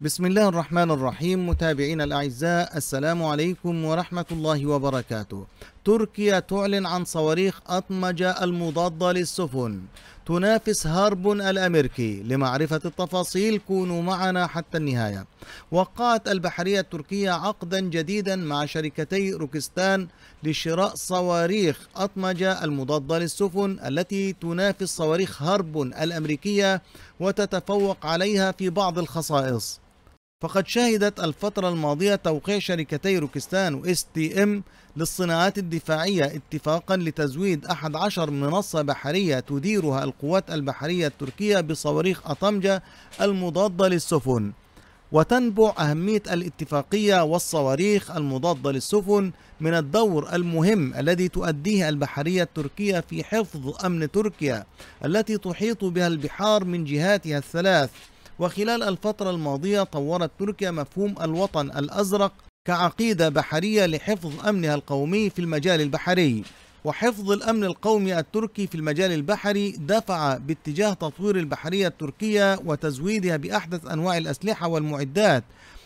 بسم الله الرحمن الرحيم متابعينا الأعزاء السلام عليكم ورحمة الله وبركاته تركيا تعلن عن صواريخ أطمجة المضادة للسفن تنافس هارب الأمريكي لمعرفة التفاصيل كونوا معنا حتى النهاية وقعت البحرية التركية عقدا جديدا مع شركتي روكستان لشراء صواريخ أطمجة المضادة للسفن التي تنافس صواريخ هارب الأمريكية وتتفوق عليها في بعض الخصائص فقد شهدت الفترة الماضية توقيع شركتي روكستان وإس تي إم للصناعات الدفاعية اتفاقا لتزويد 11 منصة بحرية تديرها القوات البحرية التركية بصواريخ أطمجة المضادة للسفن وتنبع أهمية الاتفاقية والصواريخ المضادة للسفن من الدور المهم الذي تؤديه البحرية التركية في حفظ أمن تركيا التي تحيط بها البحار من جهاتها الثلاث وخلال الفترة الماضية طورت تركيا مفهوم الوطن الأزرق كعقيدة بحرية لحفظ أمنها القومي في المجال البحري وحفظ الأمن القومي التركي في المجال البحري دفع باتجاه تطوير البحرية التركية وتزويدها بأحدث أنواع الأسلحة والمعدات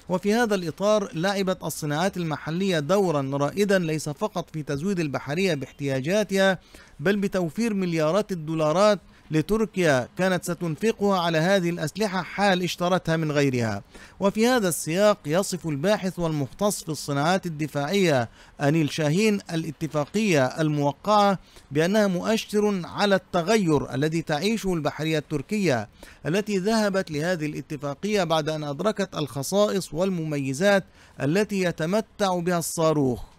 وفي هذا الإطار لعبت الصناعات المحلية دورا رائدا ليس فقط في تزويد البحرية باحتياجاتها بل بتوفير مليارات الدولارات لتركيا كانت ستنفقها على هذه الأسلحة حال اشترتها من غيرها وفي هذا السياق يصف الباحث والمختص في الصناعات الدفاعية أنيل شاهين الاتفاقية الموقعة بأنها مؤشر على التغير الذي تعيشه البحرية التركية التي ذهبت لهذه الاتفاقية بعد أن أدركت الخصائص والمميزات التي يتمتع بها الصاروخ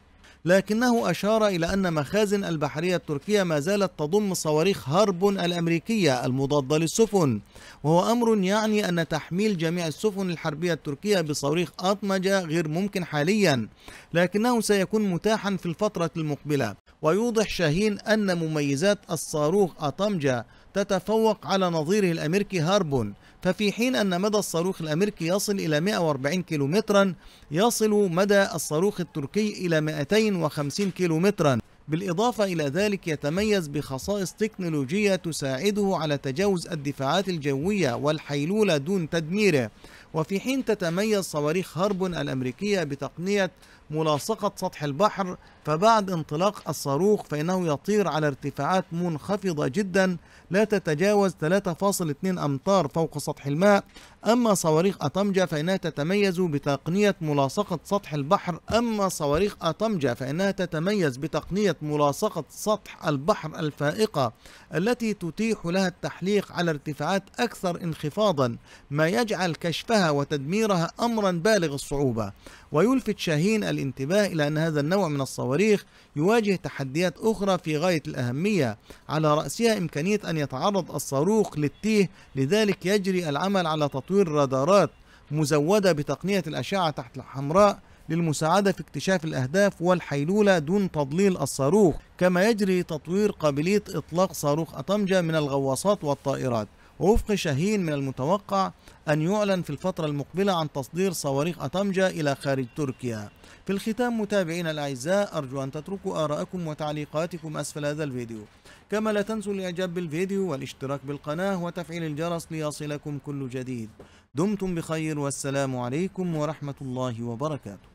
لكنه أشار إلى أن مخازن البحرية التركية ما زالت تضم صواريخ هارب الأمريكية المضادة للسفن وهو أمر يعني أن تحميل جميع السفن الحربية التركية بصواريخ أطمجة غير ممكن حاليا لكنه سيكون متاحا في الفترة المقبلة ويوضح شاهين أن مميزات الصاروخ أطمجة تتفوق على نظيره الأمريكي هاربون ففي حين أن مدى الصاروخ الأمريكي يصل إلى 140 كيلومترا يصل مدى الصاروخ التركي إلى 250 كيلومترا بالإضافة إلى ذلك يتميز بخصائص تكنولوجية تساعده على تجاوز الدفاعات الجوية والحيلولة دون تدميره وفي حين تتميز صواريخ هرب الأمريكية بتقنية ملاصقة سطح البحر فبعد انطلاق الصاروخ فإنه يطير على ارتفاعات منخفضة جدا لا تتجاوز 3.2 أمتار فوق سطح الماء أما صواريخ أطمجة فإنها تتميز بتقنية ملاصقة سطح البحر أما صواريخ أطمجة فإنها تتميز بتقنية ملاصقة سطح البحر الفائقة التي تتيح لها التحليق على ارتفاعات أكثر انخفاضا ما يجعل كشفها إزالتها وتدميرها أمرا بالغ الصعوبة ويلفت شاهين الانتباه إلى أن هذا النوع من الصواريخ يواجه تحديات أخرى في غاية الأهمية على رأسها إمكانية أن يتعرض الصاروخ للتيه لذلك يجري العمل على تطوير رادارات مزودة بتقنية الأشعة تحت الحمراء للمساعدة في اكتشاف الأهداف والحيلولة دون تضليل الصاروخ كما يجري تطوير قابلية إطلاق صاروخ أطمجة من الغواصات والطائرات وفق شاهين من المتوقع أن يعلن في الفترة المقبلة عن تصدير صواريخ أطمجة إلى خارج تركيا في الختام متابعينا الأعزاء أرجو أن تتركوا آراءكم وتعليقاتكم أسفل هذا الفيديو كما لا تنسوا الإعجاب بالفيديو والاشتراك بالقناة وتفعيل الجرس ليصلكم كل جديد دمتم بخير والسلام عليكم ورحمة الله وبركاته